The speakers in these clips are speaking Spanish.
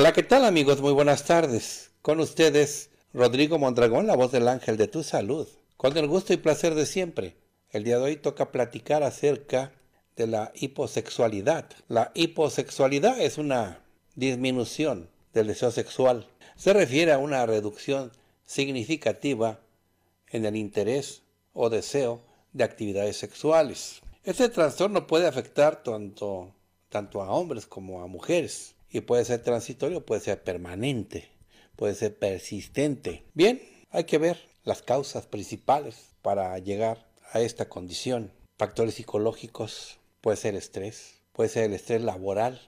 Hola, ¿qué tal amigos? Muy buenas tardes. Con ustedes, Rodrigo Mondragón, la voz del ángel de tu salud. Con el gusto y placer de siempre. El día de hoy toca platicar acerca de la hiposexualidad. La hiposexualidad es una disminución del deseo sexual. Se refiere a una reducción significativa en el interés o deseo de actividades sexuales. Este trastorno puede afectar tanto, tanto a hombres como a mujeres y puede ser transitorio, puede ser permanente, puede ser persistente. Bien, hay que ver las causas principales para llegar a esta condición. Factores psicológicos, puede ser estrés, puede ser el estrés laboral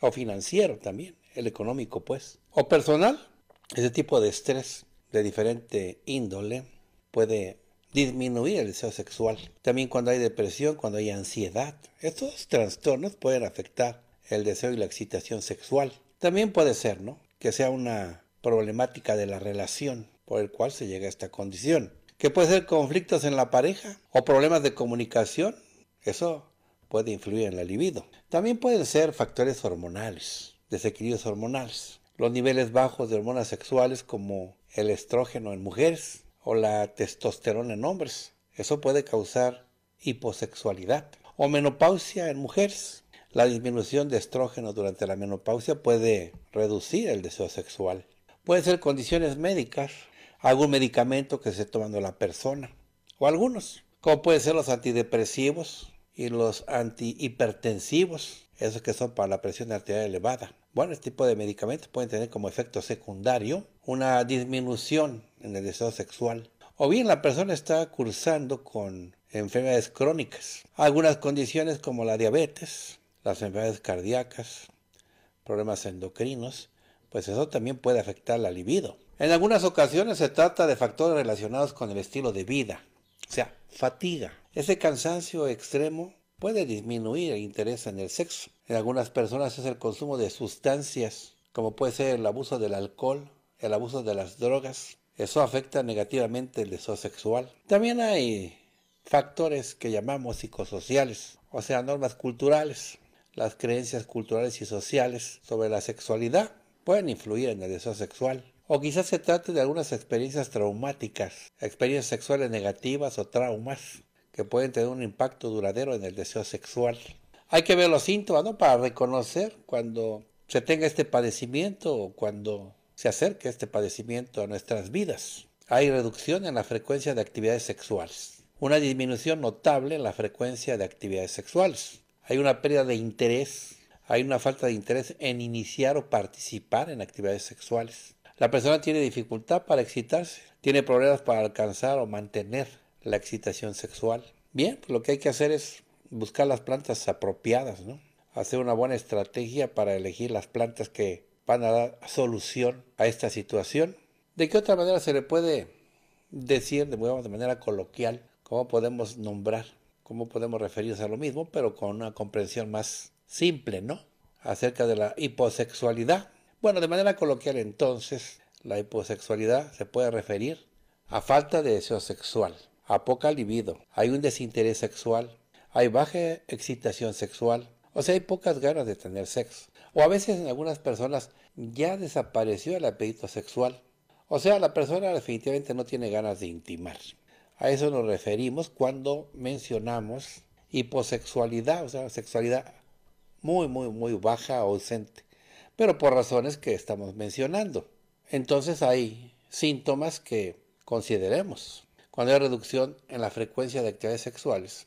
o financiero también, el económico pues, o personal. Ese tipo de estrés de diferente índole puede disminuir el deseo sexual. También cuando hay depresión, cuando hay ansiedad, estos trastornos pueden afectar el deseo y la excitación sexual. También puede ser, ¿no? Que sea una problemática de la relación por el cual se llega a esta condición. Que puede ser conflictos en la pareja o problemas de comunicación. Eso puede influir en la libido. También pueden ser factores hormonales, desequilibrios hormonales. Los niveles bajos de hormonas sexuales como el estrógeno en mujeres o la testosterona en hombres. Eso puede causar hiposexualidad o menopausia en mujeres la disminución de estrógeno durante la menopausia puede reducir el deseo sexual. Pueden ser condiciones médicas, algún medicamento que esté tomando la persona, o algunos, como pueden ser los antidepresivos y los antihipertensivos, esos que son para la presión arterial elevada. Bueno, este tipo de medicamentos pueden tener como efecto secundario una disminución en el deseo sexual. O bien la persona está cursando con enfermedades crónicas, algunas condiciones como la diabetes, las enfermedades cardíacas, problemas endocrinos, pues eso también puede afectar la libido. En algunas ocasiones se trata de factores relacionados con el estilo de vida, o sea, fatiga. Ese cansancio extremo puede disminuir el interés en el sexo. En algunas personas es el consumo de sustancias, como puede ser el abuso del alcohol, el abuso de las drogas. Eso afecta negativamente el deseo sexual. También hay factores que llamamos psicosociales, o sea, normas culturales las creencias culturales y sociales sobre la sexualidad pueden influir en el deseo sexual. O quizás se trate de algunas experiencias traumáticas, experiencias sexuales negativas o traumas que pueden tener un impacto duradero en el deseo sexual. Hay que ver los síntomas, Para reconocer cuando se tenga este padecimiento o cuando se acerque este padecimiento a nuestras vidas. Hay reducción en la frecuencia de actividades sexuales. Una disminución notable en la frecuencia de actividades sexuales hay una pérdida de interés, hay una falta de interés en iniciar o participar en actividades sexuales. La persona tiene dificultad para excitarse, tiene problemas para alcanzar o mantener la excitación sexual. Bien, pues lo que hay que hacer es buscar las plantas apropiadas, ¿no? Hacer una buena estrategia para elegir las plantas que van a dar solución a esta situación. ¿De qué otra manera se le puede decir, de manera coloquial, cómo podemos nombrar cómo podemos referirse a lo mismo, pero con una comprensión más simple, ¿no? Acerca de la hiposexualidad. Bueno, de manera coloquial entonces, la hiposexualidad se puede referir a falta de deseo sexual, a poca libido, hay un desinterés sexual, hay baja excitación sexual, o sea, hay pocas ganas de tener sexo. O a veces en algunas personas ya desapareció el apetito sexual. O sea, la persona definitivamente no tiene ganas de intimar. A eso nos referimos cuando mencionamos hiposexualidad, o sea, sexualidad muy, muy, muy baja o ausente, pero por razones que estamos mencionando. Entonces hay síntomas que consideremos. Cuando hay reducción en la frecuencia de actividades sexuales,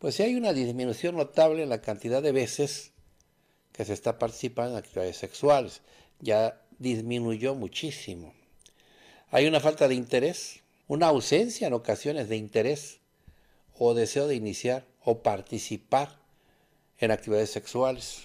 pues si hay una disminución notable en la cantidad de veces que se está participando en actividades sexuales, ya disminuyó muchísimo. Hay una falta de interés una ausencia en ocasiones de interés o deseo de iniciar o participar en actividades sexuales.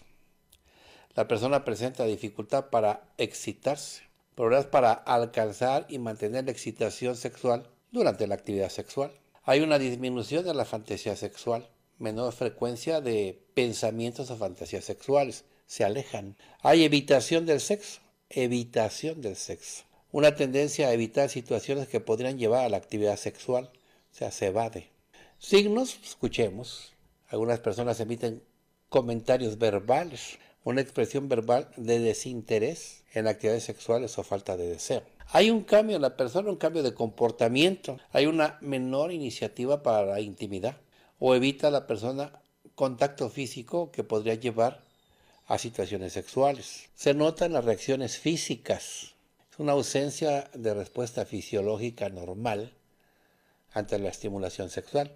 La persona presenta dificultad para excitarse, problemas para alcanzar y mantener la excitación sexual durante la actividad sexual. Hay una disminución de la fantasía sexual, menor frecuencia de pensamientos o fantasías sexuales, se alejan. Hay evitación del sexo, evitación del sexo una tendencia a evitar situaciones que podrían llevar a la actividad sexual, o sea, se evade. Signos, escuchemos. Algunas personas emiten comentarios verbales, una expresión verbal de desinterés en actividades sexuales o falta de deseo. Hay un cambio en la persona, un cambio de comportamiento, hay una menor iniciativa para la intimidad o evita la persona contacto físico que podría llevar a situaciones sexuales. Se notan las reacciones físicas, una ausencia de respuesta fisiológica normal ante la estimulación sexual,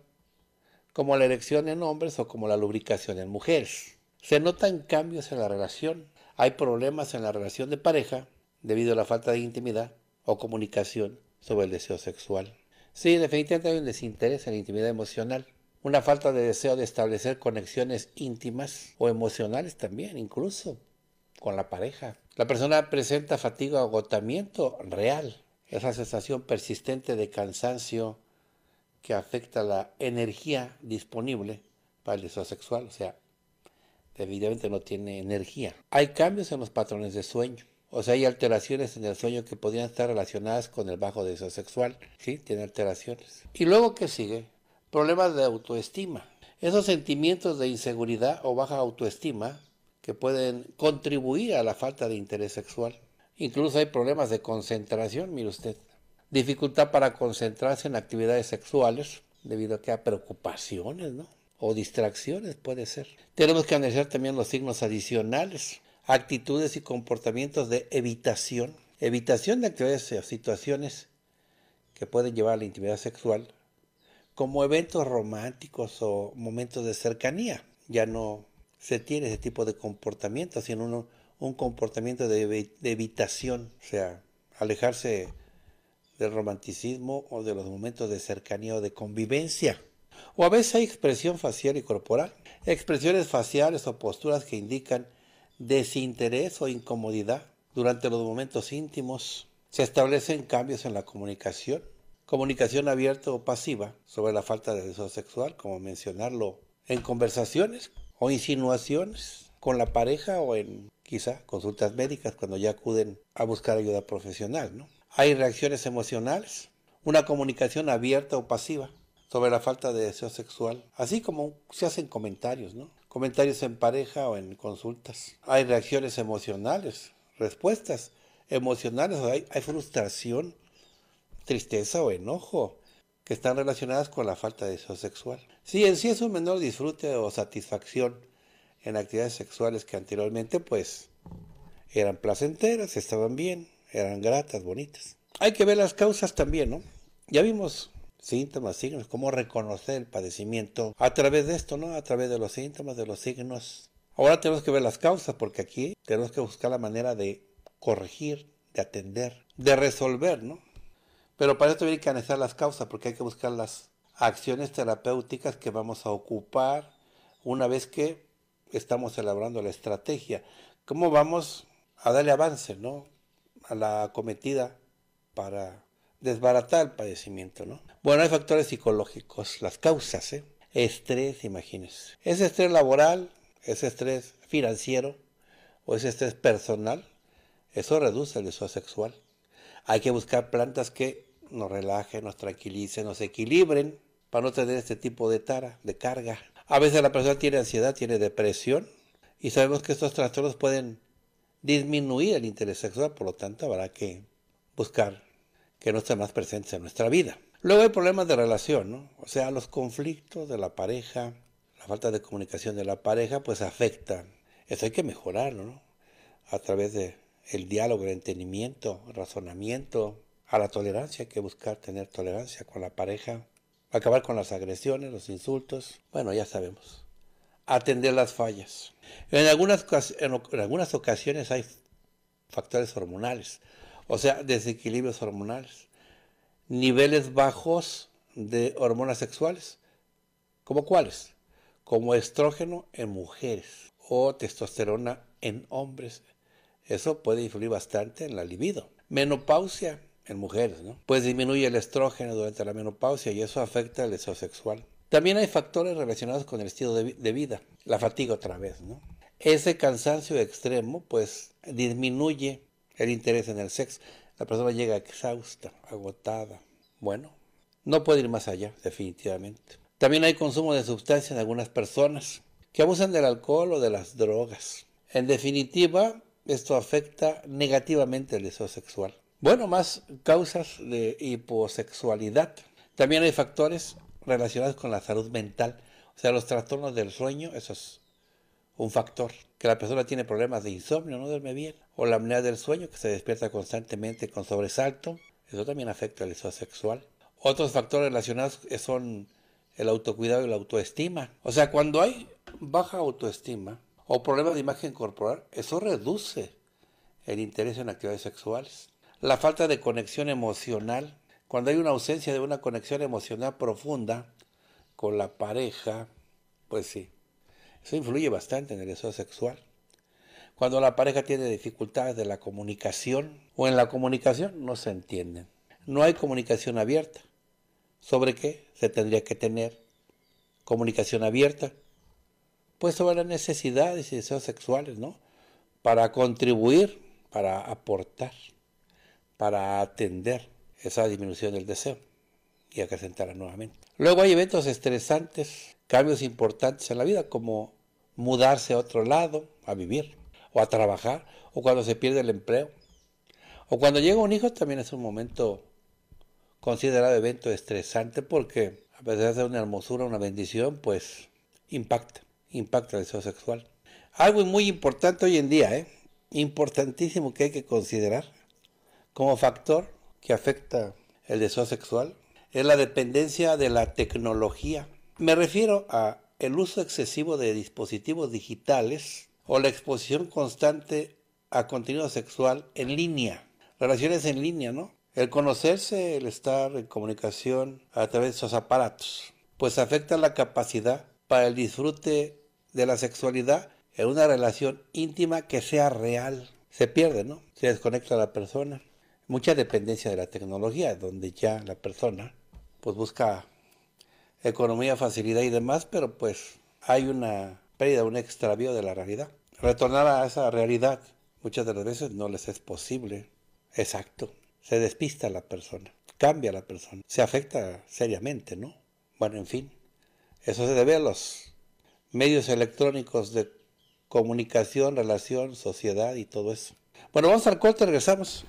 como la erección en hombres o como la lubricación en mujeres. Se notan cambios en la relación, hay problemas en la relación de pareja debido a la falta de intimidad o comunicación sobre el deseo sexual. Sí, definitivamente hay un desinterés en la intimidad emocional, una falta de deseo de establecer conexiones íntimas o emocionales también, incluso con la pareja. La persona presenta fatiga o agotamiento real, esa sensación persistente de cansancio que afecta la energía disponible para el deseo sexual, o sea, evidentemente no tiene energía. Hay cambios en los patrones de sueño. O sea, hay alteraciones en el sueño que podrían estar relacionadas con el bajo deseo sexual. Sí, tiene alteraciones. Y luego, ¿qué sigue? Problemas de autoestima. Esos sentimientos de inseguridad o baja autoestima que pueden contribuir a la falta de interés sexual. Incluso hay problemas de concentración, mire usted. Dificultad para concentrarse en actividades sexuales debido a que hay preocupaciones, ¿no? O distracciones puede ser. Tenemos que analizar también los signos adicionales, actitudes y comportamientos de evitación. Evitación de actividades o situaciones que pueden llevar a la intimidad sexual, como eventos románticos o momentos de cercanía. Ya no se tiene ese tipo de comportamiento, sino uno, un comportamiento de, evitación, o sea, alejarse del romanticismo o de los momentos de cercanía o de convivencia. O a veces hay expresión facial y corporal, expresiones faciales o posturas que indican desinterés o incomodidad durante los momentos íntimos. Se establecen cambios en la comunicación, comunicación abierta o pasiva sobre la falta de deseo sexual, como mencionarlo en conversaciones o insinuaciones con la pareja o en quizá consultas médicas cuando ya acuden a buscar ayuda profesional. ¿no? Hay reacciones emocionales, una comunicación abierta o pasiva sobre la falta de deseo sexual, así como se hacen comentarios, ¿no? comentarios en pareja o en consultas. Hay reacciones emocionales, respuestas emocionales, hay, hay frustración, tristeza o enojo, que están relacionadas con la falta de deseo sexual. Si en sí es un menor disfrute o satisfacción en actividades sexuales que anteriormente pues eran placenteras, estaban bien, eran gratas, bonitas. Hay que ver las causas también, ¿no? Ya vimos síntomas, signos, cómo reconocer el padecimiento a través de esto, ¿no? A través de los síntomas, de los signos. Ahora tenemos que ver las causas porque aquí tenemos que buscar la manera de corregir, de atender, de resolver, ¿no? Pero para esto hay que analizar las causas, porque hay que buscar las acciones terapéuticas que vamos a ocupar una vez que estamos elaborando la estrategia. ¿Cómo vamos a darle avance ¿no? a la cometida para desbaratar el padecimiento? ¿no? Bueno, hay factores psicológicos, las causas. ¿eh? Estrés, imagínense. Ese estrés laboral? ese estrés financiero? ¿O ese estrés personal? Eso reduce el deseo sexual. Hay que buscar plantas que nos relajen, nos tranquilicen, nos equilibren para no tener este tipo de tara, de carga. A veces la persona tiene ansiedad, tiene depresión y sabemos que estos trastornos pueden disminuir el interés sexual, por lo tanto habrá que buscar que no estén más presentes en nuestra vida. Luego hay problemas de relación, ¿no? o sea, los conflictos de la pareja, la falta de comunicación de la pareja, pues afectan. Eso hay que mejorarlo, ¿no? A través de el diálogo, el entendimiento, el razonamiento, a la tolerancia, hay que buscar tener tolerancia con la pareja, acabar con las agresiones, los insultos, bueno, ya sabemos, atender las fallas. En algunas, en algunas ocasiones hay factores hormonales, o sea, desequilibrios hormonales, niveles bajos de hormonas sexuales, como cuáles, como estrógeno en mujeres o testosterona en hombres eso puede influir bastante en la libido. Menopausia en mujeres, ¿no? Pues disminuye el estrógeno durante la menopausia y eso afecta el deseo sexual. También hay factores relacionados con el estilo de, de vida, la fatiga otra vez, ¿no? Ese cansancio extremo, pues, disminuye el interés en el sexo. La persona llega exhausta, agotada. Bueno, no puede ir más allá, definitivamente. También hay consumo de sustancias en algunas personas que abusan del alcohol o de las drogas. En definitiva, esto afecta negativamente al deseo sexual. Bueno, más causas de hiposexualidad. También hay factores relacionados con la salud mental, o sea, los trastornos del sueño, eso es un factor. Que la persona tiene problemas de insomnio, no duerme bien, o la apnea del sueño, que se despierta constantemente con sobresalto, eso también afecta al deseo sexual. Otros factores relacionados son el autocuidado y la autoestima. O sea, cuando hay baja autoestima, o problemas de imagen corporal, eso reduce el interés en actividades sexuales. La falta de conexión emocional, cuando hay una ausencia de una conexión emocional profunda con la pareja, pues sí, eso influye bastante en el deseo sexual. Cuando la pareja tiene dificultades de la comunicación o en la comunicación no se entienden. No hay comunicación abierta. ¿Sobre qué se tendría que tener comunicación abierta? pues sobre las necesidades y deseos sexuales, ¿no? Para contribuir, para aportar, para atender esa disminución del deseo y acrecentarla nuevamente. Luego hay eventos estresantes, cambios importantes en la vida, como mudarse a otro lado, a vivir, o a trabajar, o cuando se pierde el empleo. O cuando llega un hijo también es un momento considerado evento estresante porque a pesar de ser una hermosura, una bendición, pues impacta. Impacto el deseo sexual. Algo muy importante hoy en día, ¿eh? importantísimo que hay que considerar como factor que afecta el deseo sexual, es la dependencia de la tecnología. Me refiero a el uso excesivo de dispositivos digitales o la exposición constante a contenido sexual en línea, relaciones en línea, ¿no? El conocerse, el estar en comunicación a través de esos aparatos, pues afecta la capacidad para el disfrute de la sexualidad en una relación íntima que sea real. Se pierde, ¿no? Se desconecta la persona. Mucha dependencia de la tecnología, donde ya la persona pues busca economía, facilidad y demás, pero pues hay una pérdida, un extravío de la realidad. Retornar a esa realidad muchas de las veces no les es posible. Exacto. Se despista la persona, cambia la persona, se afecta seriamente, ¿no? Bueno, en fin, eso se debe a los medios electrónicos de comunicación, relación, sociedad y todo eso. Bueno, vamos al corte, regresamos.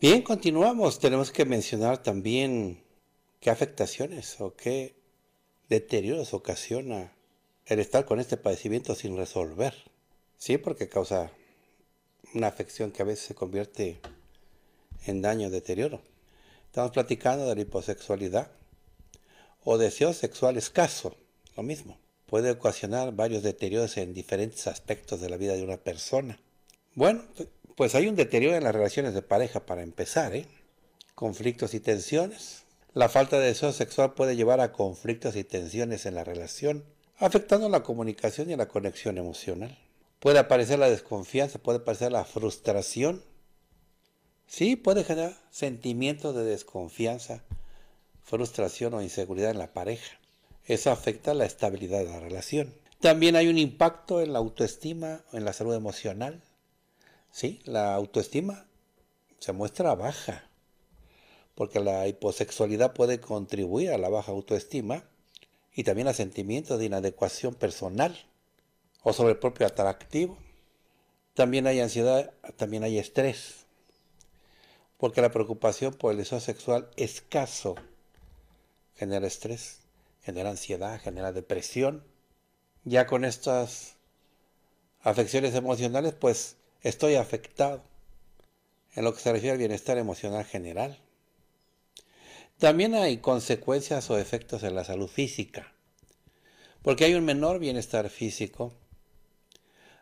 Bien, continuamos. Tenemos que mencionar también qué afectaciones o qué deterioros ocasiona el estar con este padecimiento sin resolver. Sí, porque causa una afección que a veces se convierte en daño deterioro. Estamos platicando de la hiposexualidad o deseo sexual escaso, lo mismo. Puede ocasionar varios deterioros en diferentes aspectos de la vida de una persona. Bueno, pues hay un deterioro en las relaciones de pareja para empezar, ¿eh? Conflictos y tensiones. La falta de deseo sexual puede llevar a conflictos y tensiones en la relación, afectando la comunicación y la conexión emocional. Puede aparecer la desconfianza, puede aparecer la frustración Sí, puede generar sentimientos de desconfianza, frustración o inseguridad en la pareja. Eso afecta la estabilidad de la relación. También hay un impacto en la autoestima, en la salud emocional. Sí, la autoestima se muestra baja, porque la hiposexualidad puede contribuir a la baja autoestima y también a sentimientos de inadecuación personal o sobre el propio atractivo. También hay ansiedad, también hay estrés porque la preocupación por el deseo sexual escaso genera estrés, genera ansiedad, genera depresión. Ya con estas afecciones emocionales, pues estoy afectado en lo que se refiere al bienestar emocional general. También hay consecuencias o efectos en la salud física, porque hay un menor bienestar físico.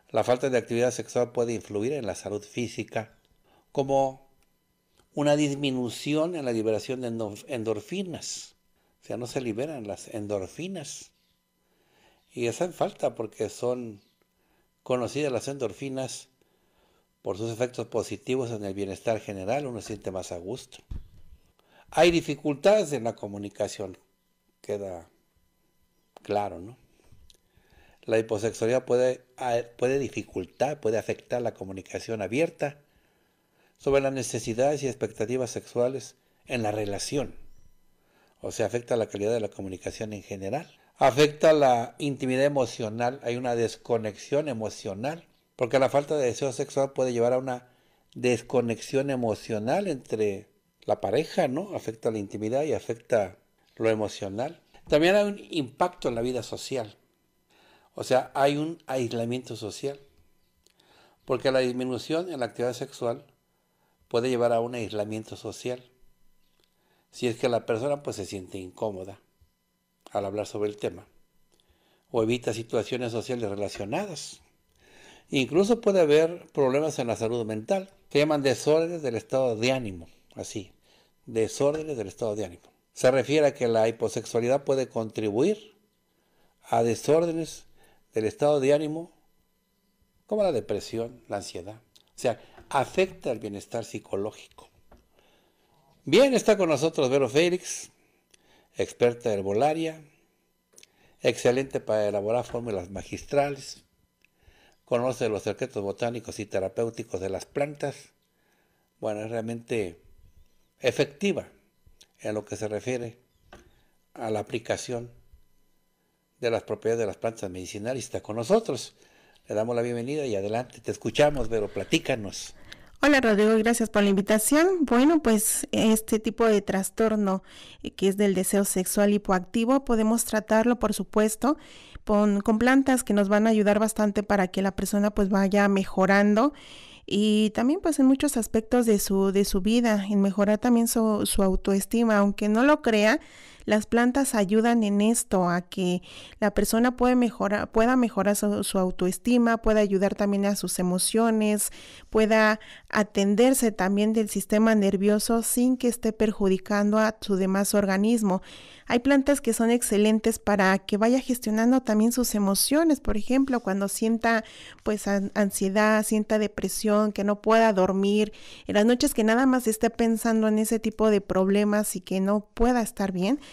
La falta de actividad sexual puede influir en la salud física, como una disminución en la liberación de endorfinas. O sea, no se liberan las endorfinas. Y en falta porque son conocidas las endorfinas por sus efectos positivos en el bienestar general, uno siente más a gusto. Hay dificultades en la comunicación, queda claro, ¿no? La hiposexualidad puede dificultar, puede afectar la comunicación abierta sobre las necesidades y expectativas sexuales en la relación. O sea, afecta la calidad de la comunicación en general. Afecta la intimidad emocional, hay una desconexión emocional, porque la falta de deseo sexual puede llevar a una desconexión emocional entre la pareja, ¿no? Afecta la intimidad y afecta lo emocional. También hay un impacto en la vida social. O sea, hay un aislamiento social. Porque la disminución en la actividad sexual puede llevar a un aislamiento social, si es que la persona pues se siente incómoda al hablar sobre el tema, o evita situaciones sociales relacionadas. Incluso puede haber problemas en la salud mental, se llaman desórdenes del estado de ánimo, así, desórdenes del estado de ánimo. Se refiere a que la hiposexualidad puede contribuir a desórdenes del estado de ánimo como la depresión, la ansiedad. O sea, afecta al bienestar psicológico. Bien, está con nosotros Vero Félix, experta herbolaria, excelente para elaborar fórmulas magistrales, conoce los secretos botánicos y terapéuticos de las plantas. Bueno, es realmente efectiva en lo que se refiere a la aplicación de las propiedades de las plantas medicinales. Está con nosotros. Le damos la bienvenida y adelante, te escuchamos, Vero, platícanos. Hola Rodrigo, gracias por la invitación. Bueno, pues este tipo de trastorno eh, que es del deseo sexual hipoactivo podemos tratarlo, por supuesto, con, plantas que nos van a ayudar bastante para que la persona pues vaya mejorando y también pues en muchos aspectos de su, de su vida, en mejorar también su autoestima, aunque no lo crea, las plantas ayudan en esto, a que la persona pueda mejorar su, autoestima, pueda ayudar también a sus emociones, pueda atenderse también del sistema nervioso sin que esté perjudicando a su demás organismo. Hay plantas que son excelentes para que vaya gestionando también sus emociones, por ejemplo, cuando sienta pues ansiedad, sienta depresión, que no pueda dormir, en las noches que nada más esté pensando en ese tipo de problemas y que no pueda estar bien,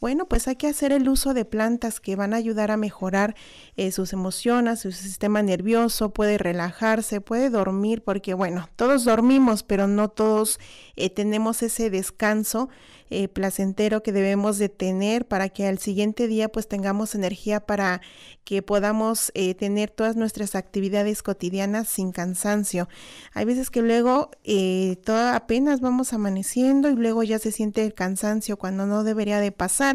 Bueno, pues hay que hacer el uso de plantas que van a ayudar a mejorar eh, sus emociones, su sistema nervioso, puede relajarse, puede dormir, porque bueno, todos dormimos, pero no todos eh, tenemos ese descanso eh, placentero que debemos de tener para que al siguiente día pues tengamos energía para que podamos tener todas nuestras actividades cotidianas sin cansancio. Hay veces que luego toda, apenas vamos amaneciendo y luego ya se siente el cansancio cuando no debería de pasar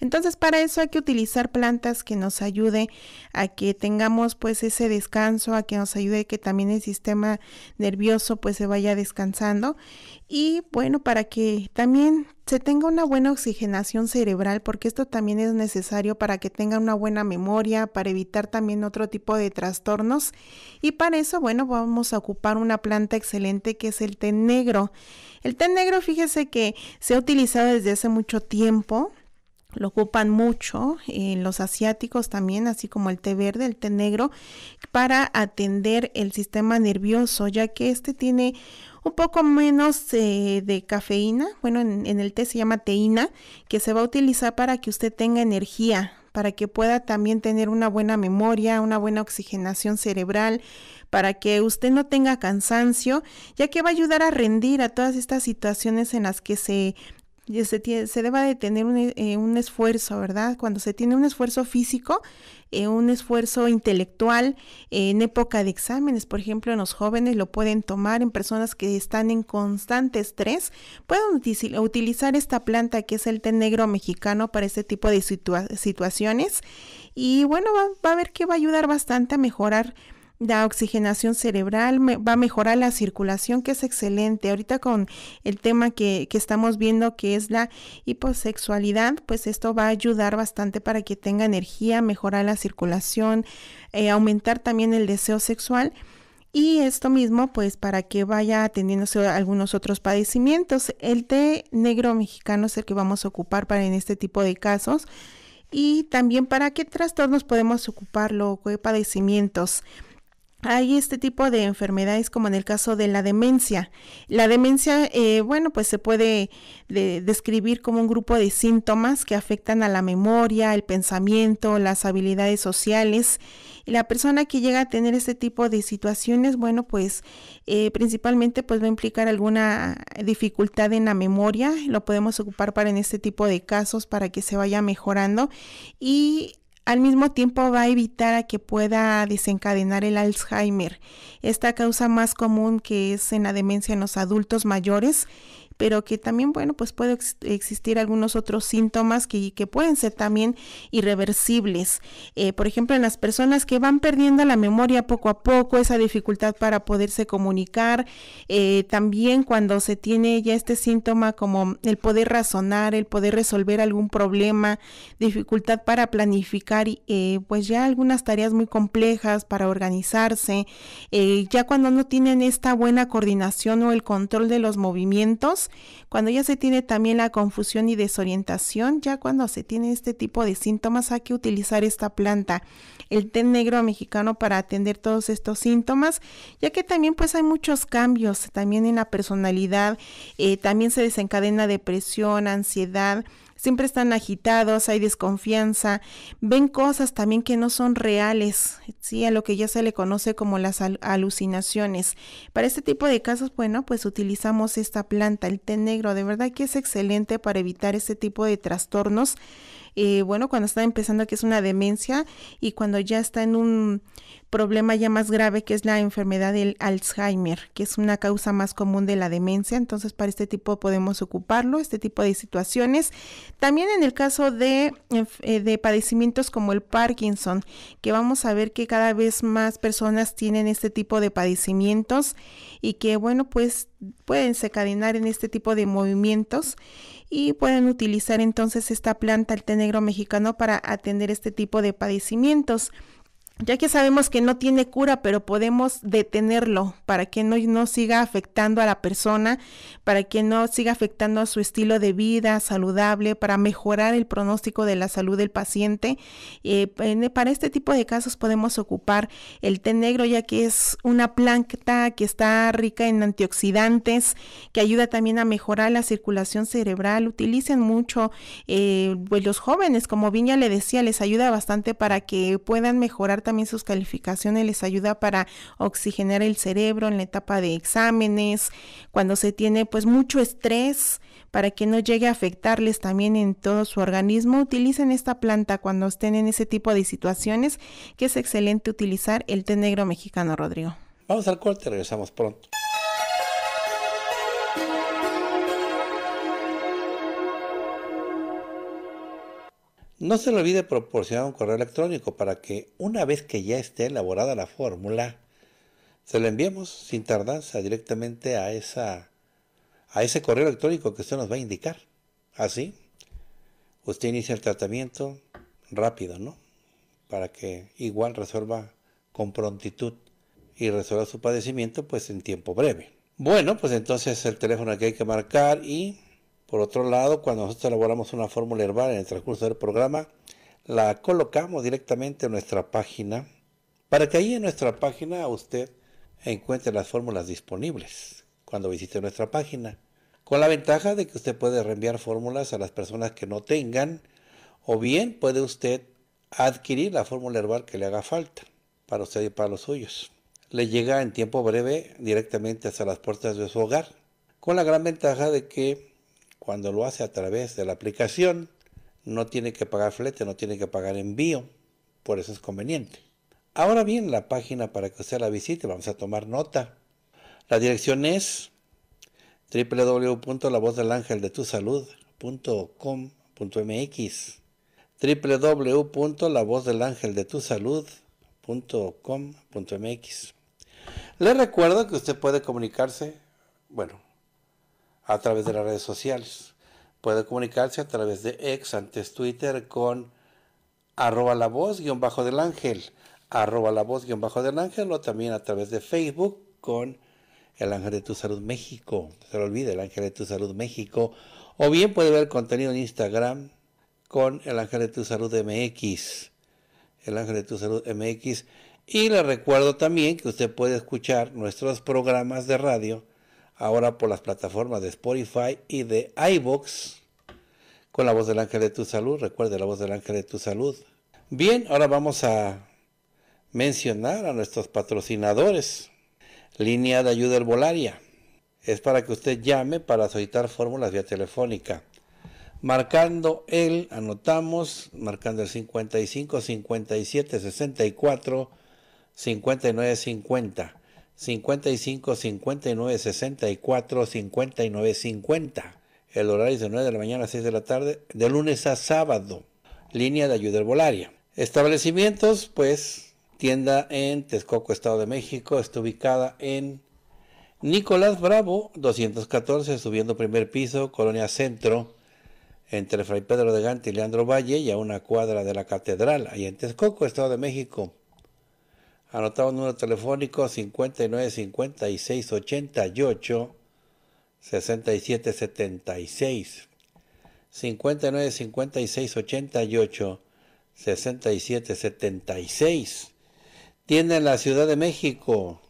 entonces para eso hay que utilizar plantas que nos ayude a que tengamos pues ese descanso, a que nos ayude que también el sistema nervioso pues se vaya descansando y bueno para que también se tenga una buena oxigenación cerebral porque esto también es necesario para que tenga una buena memoria, para evitar también otro tipo de trastornos y para eso bueno vamos a ocupar una planta excelente que es el té negro. El té negro fíjese que se ha utilizado desde hace mucho tiempo lo ocupan mucho, eh, los asiáticos también, así como el té verde, el té negro, para atender el sistema nervioso, ya que este tiene un poco menos eh, de cafeína, bueno, en, en el té se llama teína, que se va a utilizar para que usted tenga energía, para que pueda también tener una buena memoria, una buena oxigenación cerebral, para que usted no tenga cansancio, ya que va a ayudar a rendir a todas estas situaciones en las que se se, deba de tener eh, un, esfuerzo, ¿verdad? Cuando se tiene un esfuerzo físico, eh, un esfuerzo intelectual en época de exámenes, por ejemplo, en los jóvenes lo pueden tomar, en personas que están en constante estrés, pueden utilizar esta planta que es el té negro mexicano para este tipo de situaciones y bueno, va, va a ver que va a ayudar bastante a mejorar la oxigenación cerebral, va a mejorar la circulación, que es excelente. Ahorita con el tema que, estamos viendo, que es la hiposexualidad, pues esto va a ayudar bastante para que tenga energía, mejorar la circulación, eh, aumentar también el deseo sexual. Y esto mismo, pues para que vaya atendiéndose algunos otros padecimientos. El té negro mexicano es el que vamos a ocupar para en este tipo de casos. Y también para qué trastornos podemos ocuparlo, qué padecimientos hay este tipo de enfermedades como en el caso de la demencia. La demencia, eh, bueno, pues se puede describir como un grupo de síntomas que afectan a la memoria, el pensamiento, las habilidades sociales. la persona que llega a tener este tipo de situaciones, bueno, pues eh, principalmente pues va a implicar alguna dificultad en la memoria. Lo podemos ocupar para en este tipo de casos para que se vaya mejorando. Y al mismo tiempo va a evitar a que pueda desencadenar el Alzheimer, esta causa más común que es en la demencia en los adultos mayores pero que también, bueno, pues puede existir algunos otros síntomas que, pueden ser también irreversibles. Eh, por ejemplo, en las personas que van perdiendo la memoria poco a poco, esa dificultad para poderse comunicar, eh, también cuando se tiene ya este síntoma como el poder razonar, el poder resolver algún problema, dificultad para planificar, eh, pues ya algunas tareas muy complejas para organizarse, eh, ya cuando no tienen esta buena coordinación o el control de los movimientos, cuando ya se tiene también la confusión y desorientación, ya cuando se tiene este tipo de síntomas hay que utilizar esta planta, el té negro mexicano para atender todos estos síntomas, ya que también pues hay muchos cambios también en la personalidad, eh, también se desencadena depresión, ansiedad, siempre están agitados, hay desconfianza, ven cosas también que no son reales, ¿sí? a lo que ya se le conoce como las alucinaciones. Para este tipo de casos, bueno, pues utilizamos esta planta, el té negro, de verdad que es excelente para evitar este tipo de trastornos eh, bueno, cuando está empezando que es una demencia y cuando ya está en un problema ya más grave que es la enfermedad del Alzheimer, que es una causa más común de la demencia. Entonces, para este tipo podemos ocuparlo, este tipo de situaciones. También en el caso de, eh, de padecimientos como el Parkinson, que vamos a ver que cada vez más personas tienen este tipo de padecimientos y que, bueno, pues pueden secadenar en este tipo de movimientos y pueden utilizar entonces esta planta, el té negro mexicano, para atender este tipo de padecimientos ya que sabemos que no tiene cura, pero podemos detenerlo para que no, siga afectando a la persona, para que no siga afectando a su estilo de vida saludable, para mejorar el pronóstico de la salud del paciente. Eh, para este tipo de casos podemos ocupar el té negro, ya que es una planta que está rica en antioxidantes, que ayuda también a mejorar la circulación cerebral. Utilicen mucho eh, pues, los jóvenes, como bien ya le decía, les ayuda bastante para que puedan mejorar también sus calificaciones les ayuda para oxigenar el cerebro en la etapa de exámenes, cuando se tiene pues mucho estrés, para que no llegue a afectarles también en todo su organismo, utilicen esta planta cuando estén en ese tipo de situaciones, que es excelente utilizar el té negro mexicano, Rodrigo. Vamos al corte, regresamos pronto. No se le olvide proporcionar un correo electrónico para que una vez que ya esté elaborada la fórmula, se la enviemos sin tardanza directamente a, esa, a ese correo electrónico que usted nos va a indicar. Así, usted inicia el tratamiento rápido, ¿no? Para que igual resuelva con prontitud y resuelva su padecimiento pues en tiempo breve. Bueno, pues entonces el teléfono que hay que marcar y por otro lado, cuando nosotros elaboramos una fórmula herbal en el transcurso del programa, la colocamos directamente en nuestra página para que ahí en nuestra página usted encuentre las fórmulas disponibles cuando visite nuestra página. Con la ventaja de que usted puede reenviar fórmulas a las personas que no tengan o bien puede usted adquirir la fórmula herbal que le haga falta para usted y para los suyos. Le llega en tiempo breve directamente hasta las puertas de su hogar, con la gran ventaja de que cuando lo hace a través de la aplicación, no tiene que pagar flete, no tiene que pagar envío, por eso es conveniente. Ahora bien, la página para que usted la visite, vamos a tomar nota. La dirección es www.lavozdelangeldetusalud.com.mx www.lavozdelangeldetusalud.com.mx Le recuerdo que usted puede comunicarse, bueno, a través de las redes sociales. Puede comunicarse a través de ex, antes Twitter, con arroba la voz guión bajo del ángel, arroba la voz guión bajo del ángel, o también a través de Facebook con el ángel de tu salud México. No se lo olvide, el ángel de tu salud México. O bien puede ver contenido en Instagram con el ángel de tu salud MX. El ángel de tu salud MX. Y le recuerdo también que usted puede escuchar nuestros programas de radio ahora por las plataformas de Spotify y de iBox con la voz del ángel de tu salud. Recuerde la voz del ángel de tu salud. Bien, ahora vamos a mencionar a nuestros patrocinadores. Línea de ayuda herbolaria. Es para que usted llame para solicitar fórmulas vía telefónica. Marcando el, anotamos, marcando el 55 57 64 59 50. 55 59 64 59 50. El horario es de 9 de la mañana a 6 de la tarde, de lunes a sábado. Línea de ayuda herbolaria. Establecimientos, pues, tienda en Texcoco, Estado de México. Está ubicada en Nicolás Bravo, 214, subiendo primer piso, Colonia Centro, entre Fray Pedro de Gante y Leandro Valle, y a una cuadra de la Catedral, ahí en Texcoco, Estado de México. Anotado el número telefónico 59 56 88 67 76. 59 56 88 67 76. en la Ciudad de México.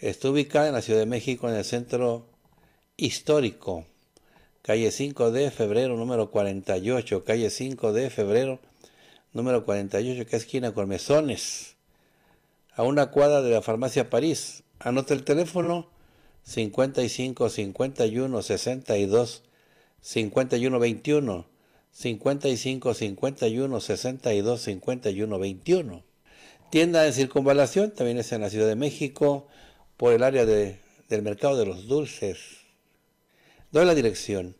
Está ubicada en la Ciudad de México en el centro histórico. Calle 5 de febrero número 48. Calle 5 de febrero número 48, que esquina con a una cuadra de la farmacia París. Anota el teléfono 55 51 62 51 21 55 51 62 51 21. Tienda en circunvalación, también es en la Ciudad de México, por el área del mercado de los dulces. Doy la dirección.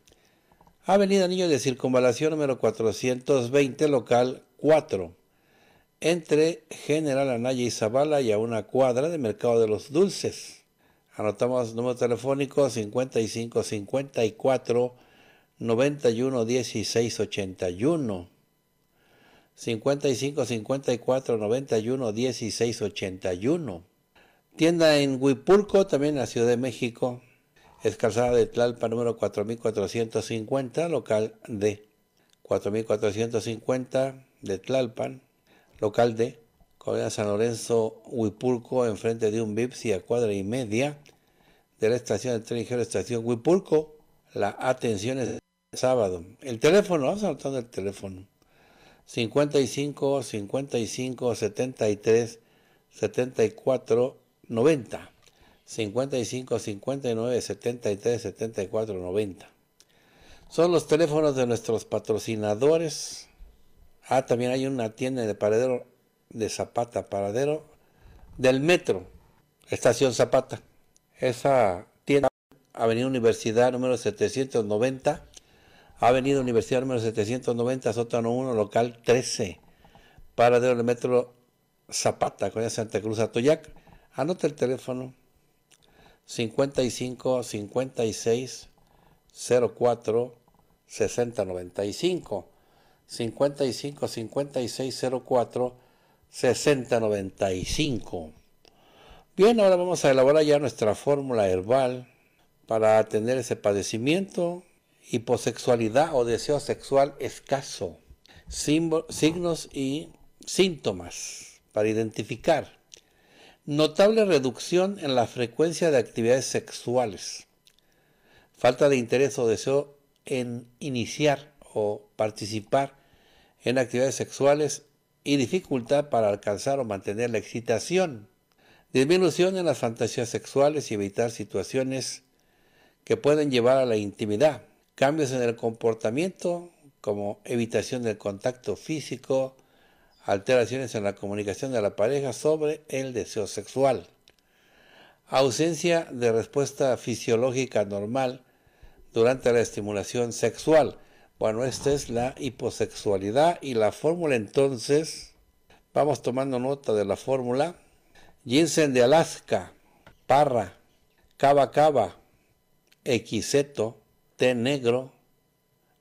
Avenida Niño de Circunvalación número 420, local 4 entre General Anaya y Zabala y a una cuadra de Mercado de los Dulces. Anotamos número telefónico 5554 54 91 16 55 54 91 Tienda en Huipulco, también en la Ciudad de México. Escalzada de Tlalpan, número 4450, local D. 4450 de Tlalpan local de Colonia San Lorenzo Huipulco, enfrente de un Bipsi a cuadra y media de la estación de tren ligero, estación Huipulco. La atención es sábado. El teléfono, vamos anotando el teléfono. 55 55 73 74 90 55 59 73 74 90 son los teléfonos de nuestros patrocinadores Ah, también hay una tienda de paradero de Zapata, paradero del metro, estación Zapata. Esa tienda, Avenida Universidad número 790, Avenida Universidad número 790, sótano 1, local 13, paradero del metro Zapata, con Santa Cruz Atoyac. Anota el teléfono 55 56 04 60 95. 55 5604 6095. Bien, ahora vamos a elaborar ya nuestra fórmula herbal para atender ese padecimiento, hiposexualidad o deseo sexual escaso, signos y síntomas para identificar. Notable reducción en la frecuencia de actividades sexuales. Falta de interés o deseo en iniciar o participar en actividades sexuales y dificultad para alcanzar o mantener la excitación, disminución en las fantasías sexuales y evitar situaciones que pueden llevar a la intimidad, cambios en el comportamiento como evitación del contacto físico, alteraciones en la comunicación de la pareja sobre el deseo sexual, ausencia de respuesta fisiológica normal durante la estimulación sexual, bueno, esta es la hiposexualidad y la fórmula entonces, vamos tomando nota de la fórmula, ginseng de Alaska, parra, cava cava, equiseto, té negro,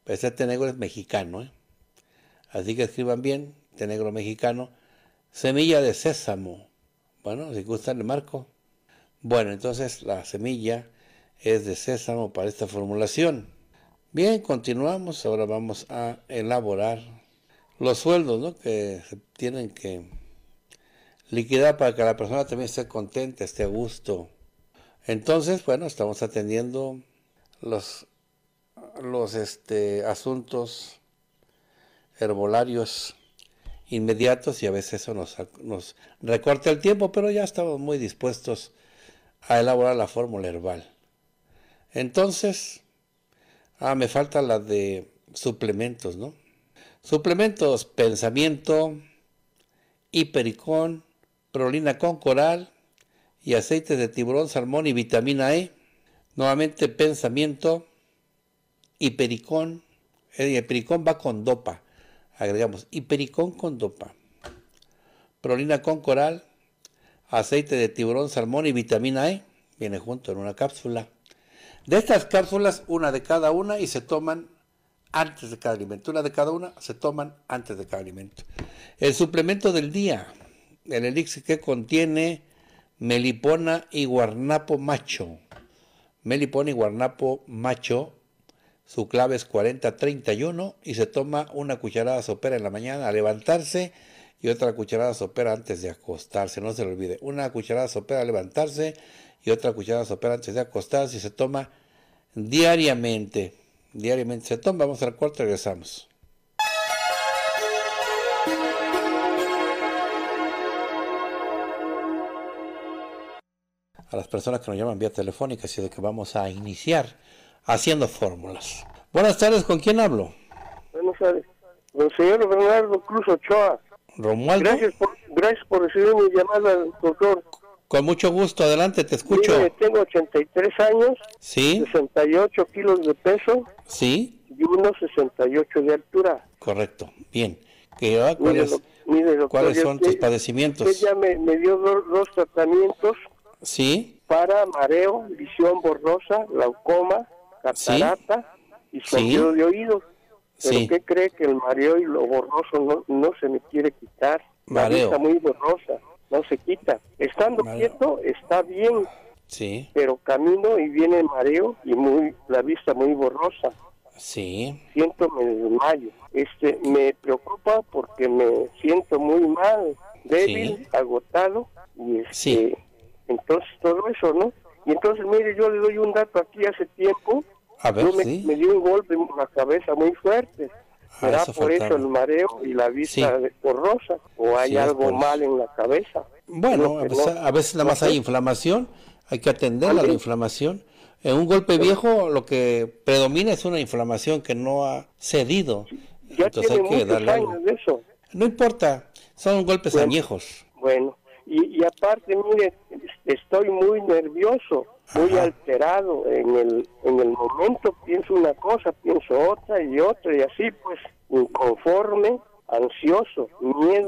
pues este té negro es mexicano, ¿eh? así que escriban bien, té negro mexicano, semilla de sésamo, bueno, si gustan el marco. Bueno, entonces la semilla es de sésamo para esta formulación. Bien, continuamos. Ahora vamos a elaborar los sueldos ¿no? que se tienen que liquidar para que la persona también esté contenta, esté a gusto. Entonces, bueno, estamos atendiendo los, los este, asuntos herbolarios inmediatos y a veces eso nos, nos recorta el tiempo, pero ya estamos muy dispuestos a elaborar la fórmula herbal. Entonces, Ah, me falta la de suplementos, ¿no? Suplementos, pensamiento, hipericón, prolina con coral y aceite de tiburón, salmón y vitamina E. Nuevamente pensamiento, hipericón. El hipericón va con dopa. Agregamos hipericón con dopa. Prolina con coral, aceite de tiburón, salmón y vitamina E. Viene junto en una cápsula. De estas cápsulas, una de cada una y se toman antes de cada alimento. Una de cada una se toman antes de cada alimento. El suplemento del día, el elixir que contiene melipona y guarnapo macho. Melipona y guarnapo macho, su clave es 40-31 y se toma una cucharada sopera en la mañana al levantarse y otra cucharada sopera antes de acostarse, no se le olvide. Una cucharada sopera al levantarse y otra cucharada sopera antes de acostarse y se toma diariamente. Diariamente se toma. Vamos al cuarto y regresamos. A las personas que nos llaman vía telefónica, así de que vamos a iniciar haciendo fórmulas. Buenas tardes, ¿con quién hablo? Buenas tardes. Don señor Bernardo Cruz Ochoa. Romualdo. Gracias por, gracias por recibir mi llamada, doctor. Con mucho gusto, adelante, te escucho. tengo 83 años, 68 kilos de peso ¿Sí? y 1,68 de altura. Correcto, bien. Ah, ¿cuáles, son tus padecimientos? Ella me, dio dos, tratamientos ¿Sí? para mareo, visión borrosa, glaucoma, catarata y sonido de oídos. ¿Pero qué cree que el mareo y lo borroso no, se me quiere quitar? Mareo. La muy borrosa no se quita. Estando quieto está bien, sí. pero camino y viene mareo y muy la vista muy borrosa. Sí. Siento me desmayo. Este, me preocupa porque me siento muy mal, débil, agotado y sí. Este, entonces todo eso, ¿no? Y entonces, mire, yo le doy un dato aquí hace tiempo. A ver, me, sí. me dio un golpe en la cabeza muy fuerte. Ah, ¿Será por eso el mareo y la vista sí. borrosa? ¿O hay algo mal en la cabeza? Bueno, a veces, nada más hay inflamación, hay que atender a la inflamación. En un golpe viejo lo que predomina es una inflamación que no ha cedido. Ya Entonces tiene hay que darle años de eso. No importa, son golpes añejos. Bueno, y, y aparte, mire, estoy muy nervioso muy alterado. En el, momento pienso una cosa, pienso otra y otra, y así pues, inconforme, ansioso, miedo,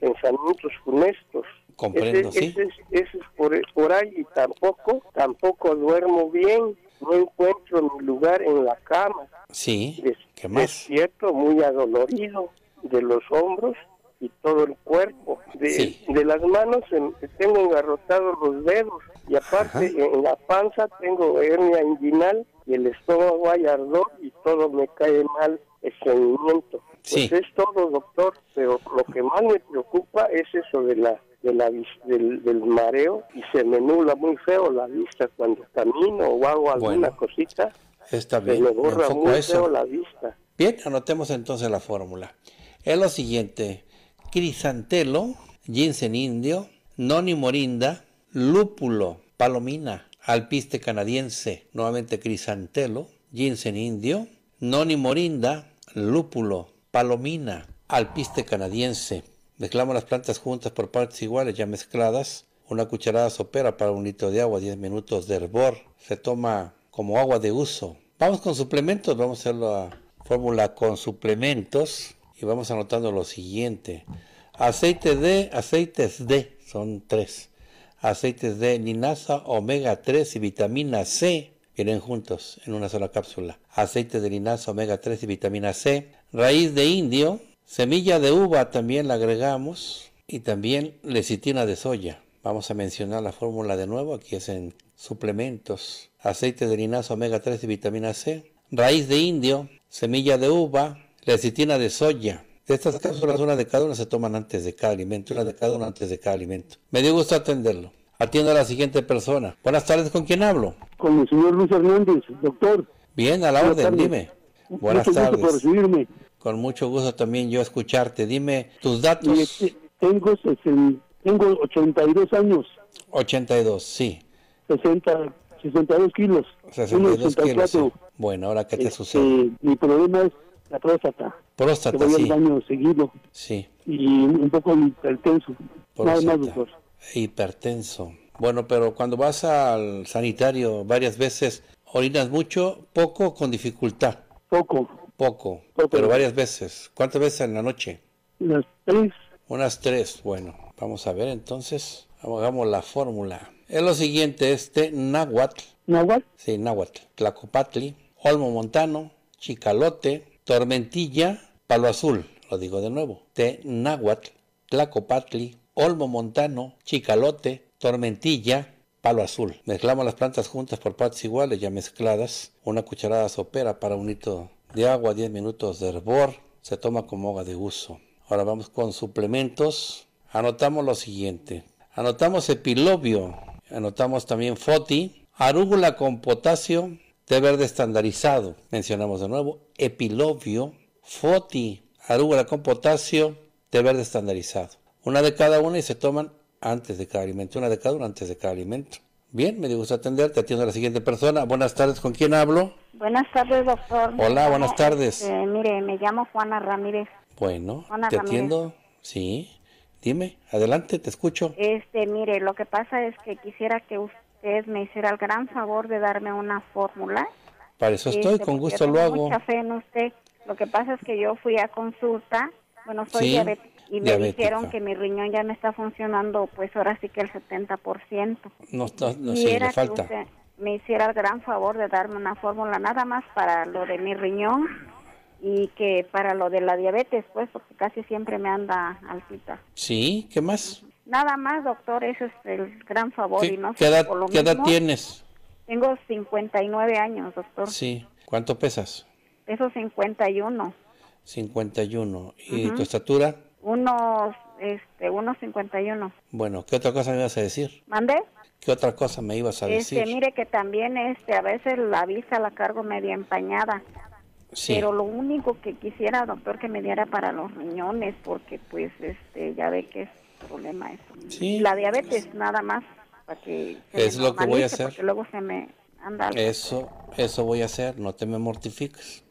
pensamientos funestos. Comprendo, ese, ¿sí? ese, es por, por ahí y tampoco, tampoco duermo bien, no encuentro mi lugar en la cama. Sí, ¿qué más? cierto, muy adolorido de los hombros y todo el cuerpo. De, las manos tengo engarrotados los dedos y aparte en la panza tengo hernia inguinal y el estómago hay ardor y todo me cae mal el seguimiento. Pues es todo, doctor, pero lo que más me preocupa es eso de la de la, del, mareo y se me nula muy feo la vista cuando camino o hago alguna cosita. Está bien. me borra muy feo la vista. Bien, anotemos entonces la fórmula. Es lo siguiente, crisantelo, ginseng indio, noni morinda, lúpulo, palomina, alpiste canadiense, nuevamente crisantelo, ginseng indio, noni morinda, lúpulo, palomina, alpiste canadiense. Mezclamos las plantas juntas por partes iguales, ya mezcladas. Una cucharada sopera para un litro de agua, 10 minutos de hervor. Se toma como agua de uso. Vamos con suplementos, vamos a hacer la fórmula con suplementos y vamos anotando lo siguiente. aceite de, aceites de, son tres. Aceites de linaza, omega 3 y vitamina C vienen juntos en una sola cápsula. Aceite de linaza, omega 3 y vitamina C. Raíz de indio, semilla de uva también la agregamos y también lecitina de soya. Vamos a mencionar la fórmula de nuevo, aquí es en suplementos. Aceite de linaza, omega 3 y vitamina C. Raíz de indio, semilla de uva, Lecitina de soya. De estas cápsulas, una de cada una se toman antes de cada alimento, una de cada una antes de cada alimento. Me dio gusto atenderlo. Atiendo a la siguiente persona. Buenas tardes, ¿con quién hablo? Con el señor Luis Hernández, doctor. Bien, a la orden, dime. Buenas tardes. por recibirme. Con mucho gusto también yo escucharte. Dime tus datos. Tengo, tengo 82 años. 82, sí. 60, 62 kilos. kilos. Bueno, ahora qué te este, sucede. Mi problema es la próstata. Próstata, que sí. Sí. Y un poco hipertenso. Nada más, Hipertenso. Bueno, pero cuando vas al sanitario varias veces, ¿orinas mucho, poco con dificultad? Poco. Poco, pero varias veces. ¿Cuántas veces en la noche? Unas tres. Unas tres, bueno. Vamos a ver entonces, hagamos la fórmula. Es lo siguiente, este náhuatl. ¿Náhuatl? Sí, náhuatl. Tlacopatli, Olmo Montano, Chicalote, Tormentilla, Palo Azul, lo digo de nuevo, Te Náhuatl, Tlacopatli, Olmo Montano, Chicalote, Tormentilla, Palo Azul. Mezclamos las plantas juntas por partes iguales, ya mezcladas. Una cucharada sopera para un hito de agua, 10 minutos de hervor. Se toma como hoga de uso. Ahora vamos con suplementos. Anotamos lo siguiente. Anotamos epilobio. Anotamos también foti. Arúgula con potasio de verde estandarizado, mencionamos de nuevo, epilobio, foti, arúgula con potasio, de verde estandarizado. Una de cada una y se toman antes de cada alimento, una de cada una antes de cada alimento. Bien, me dio gusto te atiendo a la siguiente persona. Buenas tardes, ¿con quién hablo? Buenas tardes, doctor. Hola, buenas tardes. Este, mire, me llamo Juana Ramírez. Bueno, te atiendo, sí. Dime, adelante, te escucho. Este, mire, lo que pasa es que quisiera que usted Usted me hiciera el gran favor de darme una fórmula. Para eso estoy, con gusto lo hago. mucha fe en usted. Lo que pasa es que yo fui a consulta, bueno, soy diabética, y me dijeron que mi riñón ya no está funcionando, pues ahora sí que el 70%. No está, no falta. me hiciera el gran favor de darme una fórmula nada más para lo de mi riñón y que para lo de la diabetes, pues, porque casi siempre me anda altita. Sí, ¿qué más? Nada más, doctor, ese es el gran favor. y no ¿Qué, edad, ¿qué edad tienes? Tengo 59 años, doctor. Sí. ¿Cuánto pesas? Peso 51. 51. ¿Y tu estatura? Unos, este, 51. Bueno, ¿qué otra cosa me ibas a decir? ¿Mandé? ¿Qué otra cosa me ibas a este, decir? Mire que también este, a veces la vista la cargo media empañada. Sí. Pero lo único que quisiera, doctor, que me diera para los riñones, porque pues este, ya ve que es problema eso. La diabetes nada más. Para que es lo que voy a hacer. luego se me Eso, eso voy a hacer, no te me mortifiques.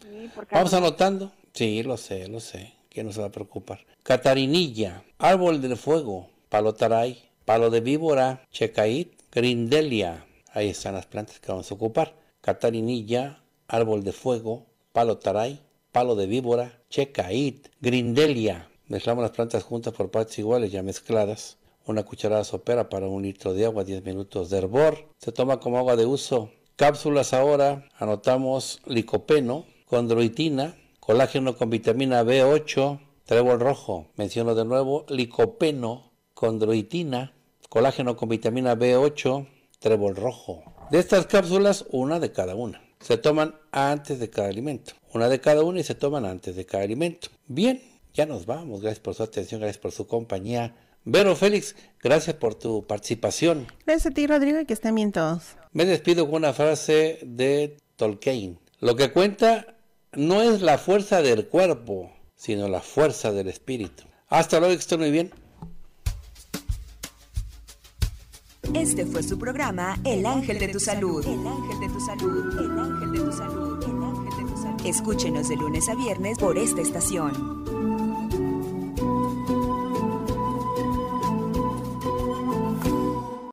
Vamos anotando. Sí, lo sé, lo sé. que no se va a preocupar? Catarinilla, Árbol del Fuego, palo taray, Palo de Víbora, Checait, Grindelia. Ahí están las plantas que vamos a ocupar. Catarinilla, Árbol de Fuego, Palo Taray, Palo de Víbora, Checait, Grindelia. Mezclamos las plantas juntas por partes iguales ya mezcladas. Una cucharada sopera para un litro de agua, 10 minutos de hervor. Se toma como agua de uso. Cápsulas ahora, anotamos licopeno, condroitina, colágeno con vitamina B8, trébol rojo, menciono de nuevo, licopeno, condroitina, colágeno con vitamina B8, trébol rojo. De estas cápsulas, una de cada una. Se toman antes de cada alimento. Una de cada una y se toman antes de cada alimento. Bien, ya nos vamos. Gracias por su atención, gracias por su compañía. Vero Félix, gracias por tu participación. Gracias a ti, Rodrigo, y que estén bien todos. Me despido con una frase de Tolkien. Lo que cuenta no es la fuerza del cuerpo, sino la fuerza del espíritu. Hasta luego, que estén muy bien. Este fue su programa El Ángel de tu Salud. El Ángel de tu Salud. El Ángel de tu Salud. El Ángel de tu Salud. Escúchenos de lunes a viernes por esta estación.